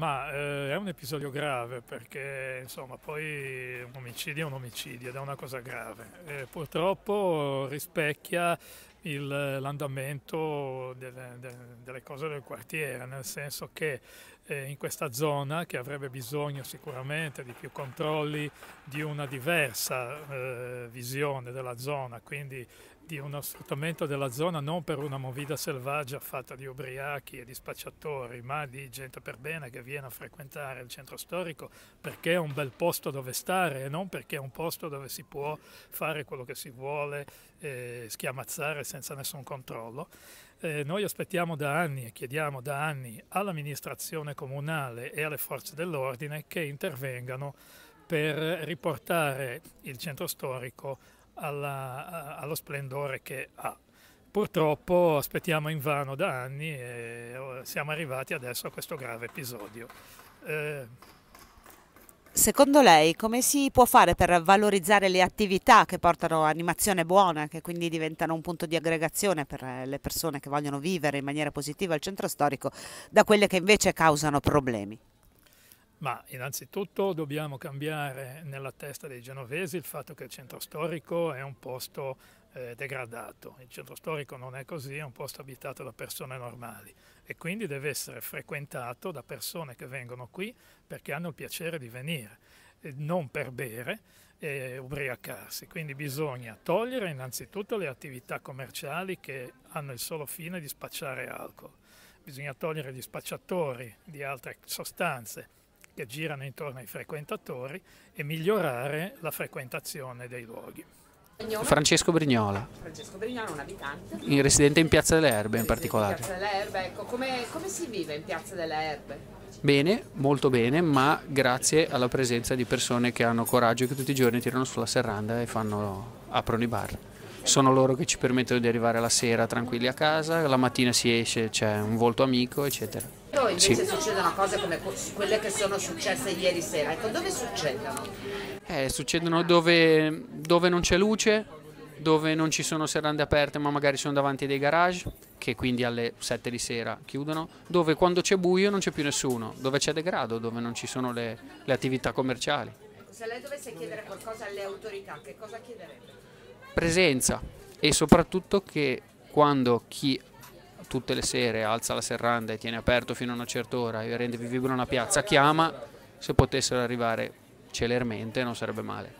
Ma eh, è un episodio grave perché insomma poi un omicidio è un omicidio ed è una cosa grave. E purtroppo rispecchia il, l'andamento delle, delle, cose del quartiere, nel senso che eh, in questa zona che avrebbe bisogno sicuramente di più controlli, di una diversa eh, visione della zona, quindi di uno sfruttamento della zona non per una movida selvaggia fatta di ubriachi e di spacciatori, ma di gente per bene che viene a frequentare il centro storico perché è un bel posto dove stare e non perché è un posto dove si può fare quello che si vuole, eh, schiamazzare senza nessun controllo. Eh, noi aspettiamo da anni e chiediamo da anni all'amministrazione comunale e alle forze dell'ordine che intervengano per riportare il centro storico alla, allo splendore che ha. Purtroppo aspettiamo in vano da anni e oh, siamo arrivati adesso a questo grave episodio. Eh... Secondo lei come si può fare per valorizzare le attività che portano animazione buona, che quindi diventano un punto di aggregazione per eh, le persone che vogliono vivere in maniera positiva il centro storico, da quelle che invece causano problemi? Ma innanzitutto dobbiamo cambiare nella testa dei genovesi il fatto che il centro storico è un posto eh, degradato, il centro storico non è così, è un posto abitato da persone normali e quindi deve essere frequentato da persone che vengono qui perché hanno il piacere di venire, non per bere e ubriacarsi. Quindi bisogna togliere innanzitutto le attività commerciali che hanno il solo fine di spacciare alcol, bisogna togliere gli spacciatori di altre sostanze che girano intorno ai frequentatori e migliorare la frequentazione dei luoghi. Francesco Brignola. Francesco Brignola, un abitante. In residente in Piazza delle Erbe in particolare. Piazza delle Erbe, ecco, come, come si vive in Piazza delle Erbe? Bene, molto bene, ma grazie alla presenza di persone che hanno coraggio e che tutti i giorni tirano sulla serranda e fanno, aprono i bar sono loro che ci permettono di arrivare la sera tranquilli a casa, la mattina si esce, c'è un volto amico, eccetera. Poi invece sì. succedono cose come quelle che sono successe ieri sera, ecco dove succedono? Eh, succedono dove, dove non c'è luce, dove non ci sono serrande aperte ma magari sono davanti dei garage che quindi alle 7 di sera chiudono, dove quando c'è buio non c'è più nessuno, dove c'è degrado, dove non ci sono le, le attività commerciali. Se lei dovesse chiedere qualcosa alle autorità, che cosa chiederebbe? presenza e soprattutto che quando chi tutte le sere alza la serranda e tiene aperto fino a una certa ora e rende vivibile una piazza, chiama, se potessero arrivare celermente non sarebbe male.